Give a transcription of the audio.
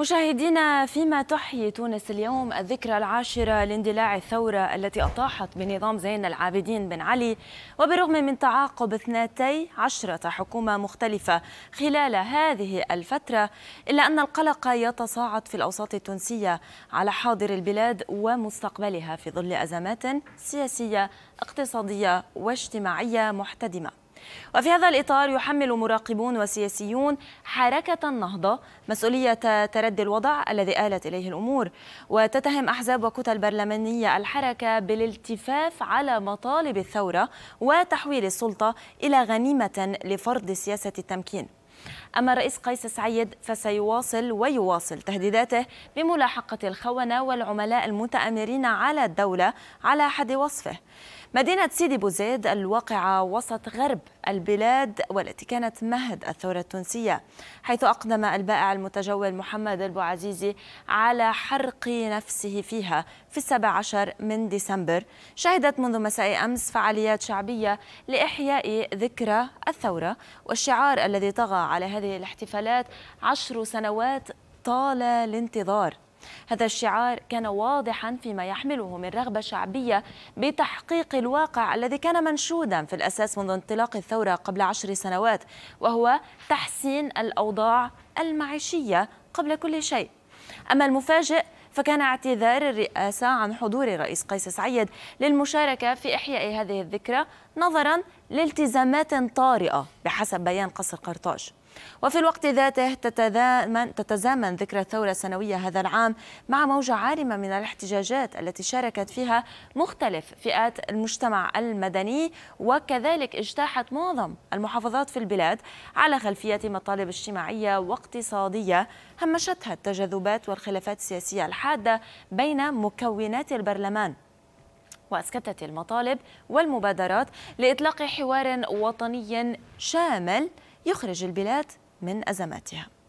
مشاهدينا فيما تحيي تونس اليوم الذكرى العاشرة لاندلاع الثورة التي أطاحت بنظام زين العابدين بن علي وبرغم من تعاقب اثنتي عشرة حكومة مختلفة خلال هذه الفترة إلا أن القلق يتصاعد في الأوساط التونسية على حاضر البلاد ومستقبلها في ظل أزمات سياسية اقتصادية واجتماعية محتدمة وفي هذا الإطار يحمل مراقبون وسياسيون حركة النهضة مسؤولية تردي الوضع الذي آلت إليه الأمور وتتهم أحزاب وكتل برلمانية الحركة بالالتفاف على مطالب الثورة وتحويل السلطة إلى غنيمة لفرض سياسة التمكين أما الرئيس قيس سعيد فسيواصل ويواصل تهديداته بملاحقة الخونة والعملاء المتآمرين على الدولة على حد وصفه مدينة سيدي بوزيد الواقعة وسط غرب البلاد والتي كانت مهد الثورة التونسية حيث أقدم البائع المتجول محمد البوعزيزي على حرق نفسه فيها في السابع عشر من ديسمبر شهدت منذ مساء أمس فعاليات شعبية لإحياء ذكرى الثورة والشعار الذي طغى على هذه الاحتفالات عشر سنوات طال الانتظار هذا الشعار كان واضحا فيما يحمله من رغبة شعبية بتحقيق الواقع الذي كان منشودا في الأساس منذ انطلاق الثورة قبل عشر سنوات وهو تحسين الأوضاع المعيشية قبل كل شيء أما المفاجئ فكان اعتذار الرئاسة عن حضور الرئيس قيس سعيد للمشاركة في إحياء هذه الذكرى نظرا لالتزامات طارئة بحسب بيان قصر قرطاج وفي الوقت ذاته تتزامن, تتزامن ذكرى الثورة السنوية هذا العام مع موجة عارمة من الاحتجاجات التي شاركت فيها مختلف فئات المجتمع المدني وكذلك اجتاحت معظم المحافظات في البلاد على خلفية مطالب اجتماعية واقتصادية همشتها التجاذبات والخلافات السياسية الحالية حادة بين مكونات البرلمان وأسكتت المطالب والمبادرات لإطلاق حوار وطني شامل يخرج البلاد من أزماتها